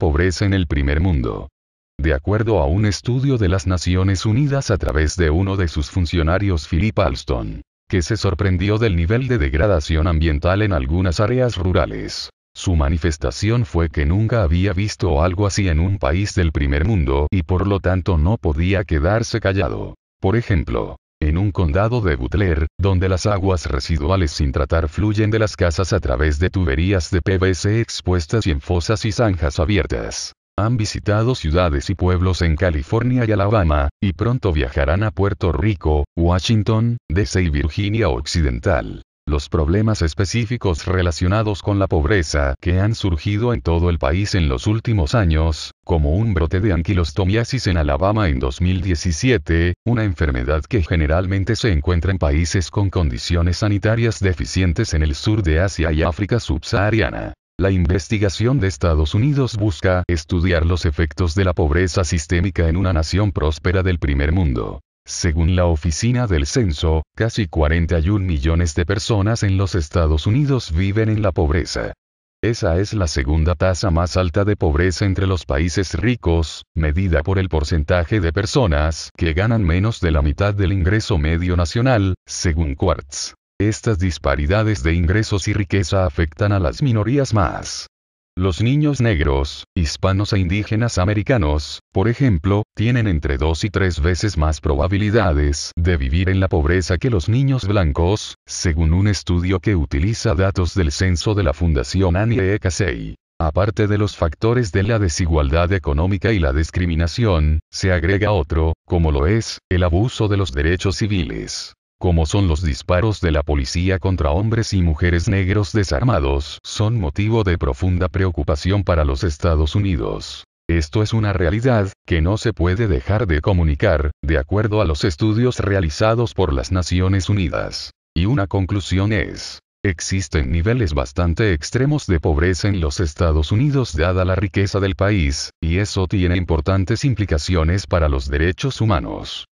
pobreza en el primer mundo. De acuerdo a un estudio de las Naciones Unidas a través de uno de sus funcionarios Philip Alston, que se sorprendió del nivel de degradación ambiental en algunas áreas rurales. Su manifestación fue que nunca había visto algo así en un país del primer mundo y por lo tanto no podía quedarse callado. Por ejemplo, en un condado de Butler, donde las aguas residuales sin tratar fluyen de las casas a través de tuberías de PVC expuestas y en fosas y zanjas abiertas. Han visitado ciudades y pueblos en California y Alabama, y pronto viajarán a Puerto Rico, Washington, D.C. y Virginia Occidental los problemas específicos relacionados con la pobreza que han surgido en todo el país en los últimos años, como un brote de anquilostomiasis en Alabama en 2017, una enfermedad que generalmente se encuentra en países con condiciones sanitarias deficientes en el sur de Asia y África subsahariana. La investigación de Estados Unidos busca estudiar los efectos de la pobreza sistémica en una nación próspera del primer mundo. Según la Oficina del Censo, Casi 41 millones de personas en los Estados Unidos viven en la pobreza. Esa es la segunda tasa más alta de pobreza entre los países ricos, medida por el porcentaje de personas que ganan menos de la mitad del ingreso medio nacional, según Quartz. Estas disparidades de ingresos y riqueza afectan a las minorías más los niños negros, hispanos e indígenas americanos, por ejemplo, tienen entre dos y tres veces más probabilidades de vivir en la pobreza que los niños blancos, según un estudio que utiliza datos del censo de la Fundación Annie E. Casey. Aparte de los factores de la desigualdad económica y la discriminación, se agrega otro, como lo es, el abuso de los derechos civiles como son los disparos de la policía contra hombres y mujeres negros desarmados, son motivo de profunda preocupación para los Estados Unidos. Esto es una realidad, que no se puede dejar de comunicar, de acuerdo a los estudios realizados por las Naciones Unidas. Y una conclusión es, existen niveles bastante extremos de pobreza en los Estados Unidos dada la riqueza del país, y eso tiene importantes implicaciones para los derechos humanos.